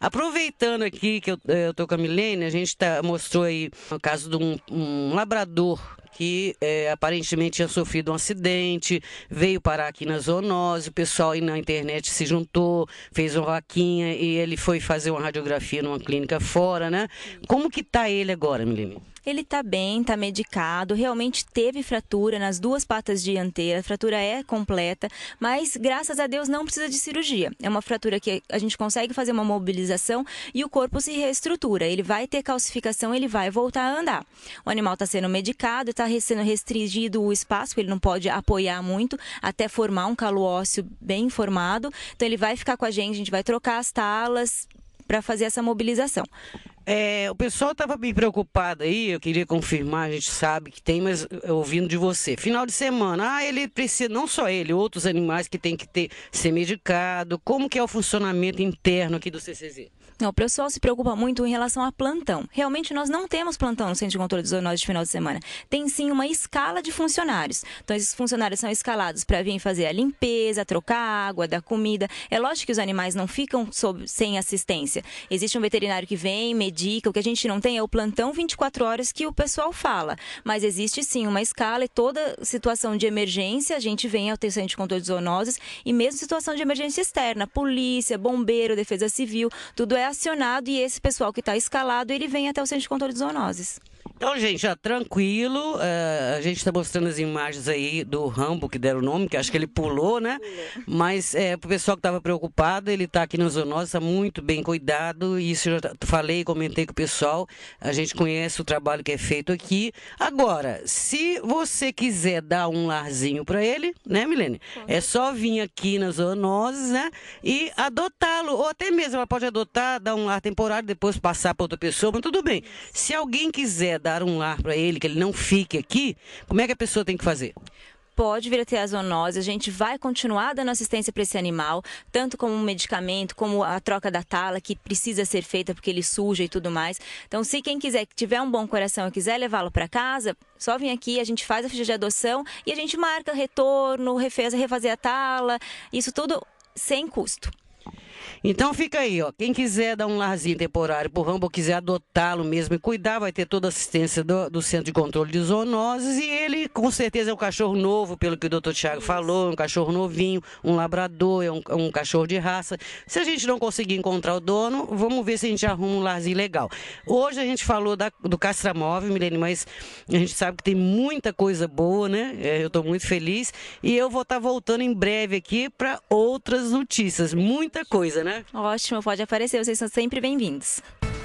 Aproveitando aqui que eu, eh, eu tô com a Milene, a gente tá, mostrou aí o caso de um, um labrador que é, aparentemente tinha sofrido um acidente, veio parar aqui na zoonose, o pessoal aí na internet se juntou, fez uma vaquinha e ele foi fazer uma radiografia numa clínica fora, né? Como que tá ele agora, Milene? Ele está bem, está medicado, realmente teve fratura nas duas patas dianteiras, a fratura é completa, mas graças a Deus não precisa de cirurgia. É uma fratura que a gente consegue fazer uma mobilização e o corpo se reestrutura. Ele vai ter calcificação, ele vai voltar a andar. O animal está sendo medicado, está sendo restringido o espaço, ele não pode apoiar muito até formar um calo ósseo bem formado. Então ele vai ficar com a gente, a gente vai trocar as talas para fazer essa mobilização. É, o pessoal estava bem preocupado aí, eu queria confirmar, a gente sabe que tem, mas ouvindo de você. Final de semana, ah, ele precisa, não só ele, outros animais que tem que ter, ser medicado. Como que é o funcionamento interno aqui do CCZ? Não, o pessoal se preocupa muito em relação a plantão. Realmente nós não temos plantão no Centro de Controle de Zoonoses de final de semana. Tem sim uma escala de funcionários. Então esses funcionários são escalados para vir fazer a limpeza, trocar água, dar comida. É lógico que os animais não ficam sob, sem assistência. Existe um veterinário que vem, medita dica, o que a gente não tem é o plantão 24 horas que o pessoal fala. Mas existe sim uma escala e toda situação de emergência a gente vem ao terceiro de controle de zoonoses e mesmo situação de emergência externa, polícia, bombeiro, defesa civil, tudo é acionado e esse pessoal que está escalado ele vem até o centro de controle de zoonoses. Então, gente, já tranquilo. Uh, a gente está mostrando as imagens aí do Rambo, que deram o nome, que acho que ele pulou, né? Mas é, para o pessoal que estava preocupado, ele está aqui na Zoonose, está muito bem cuidado. Isso eu já falei, comentei com o pessoal. A gente conhece o trabalho que é feito aqui. Agora, se você quiser dar um larzinho para ele, né, Milene? É só vir aqui na Zoonose, né? E adotá-lo. Ou até mesmo ela pode adotar, dar um lar temporário, depois passar para outra pessoa, mas tudo bem. Se alguém quiser é dar um lar para ele, que ele não fique aqui, como é que a pessoa tem que fazer? pode vir a ter a zoonose, a gente vai continuar dando assistência para esse animal, tanto como um medicamento, como a troca da tala, que precisa ser feita porque ele suja e tudo mais. Então, se quem quiser, que tiver um bom coração e quiser levá-lo para casa, só vem aqui, a gente faz a ficha de adoção e a gente marca retorno, refaz refazer a tala, isso tudo sem custo. Então fica aí, ó. Quem quiser dar um larzinho temporário pro Rambo, quiser adotá-lo mesmo e cuidar, vai ter toda a assistência do, do, Centro de Controle de Zoonoses. E ele, com certeza, é um cachorro novo, pelo que o doutor Tiago falou, é um cachorro novinho, um labrador, é um, é um, cachorro de raça. Se a gente não conseguir encontrar o dono, vamos ver se a gente arruma um larzinho legal. Hoje a gente falou da, do Castramóvel, Milene, mas a gente sabe que tem muita coisa boa, né? É, eu estou muito feliz. E eu vou estar tá voltando em breve aqui para outras notícias. Muita coisa, né? né? Ótimo, pode aparecer, vocês são sempre bem-vindos.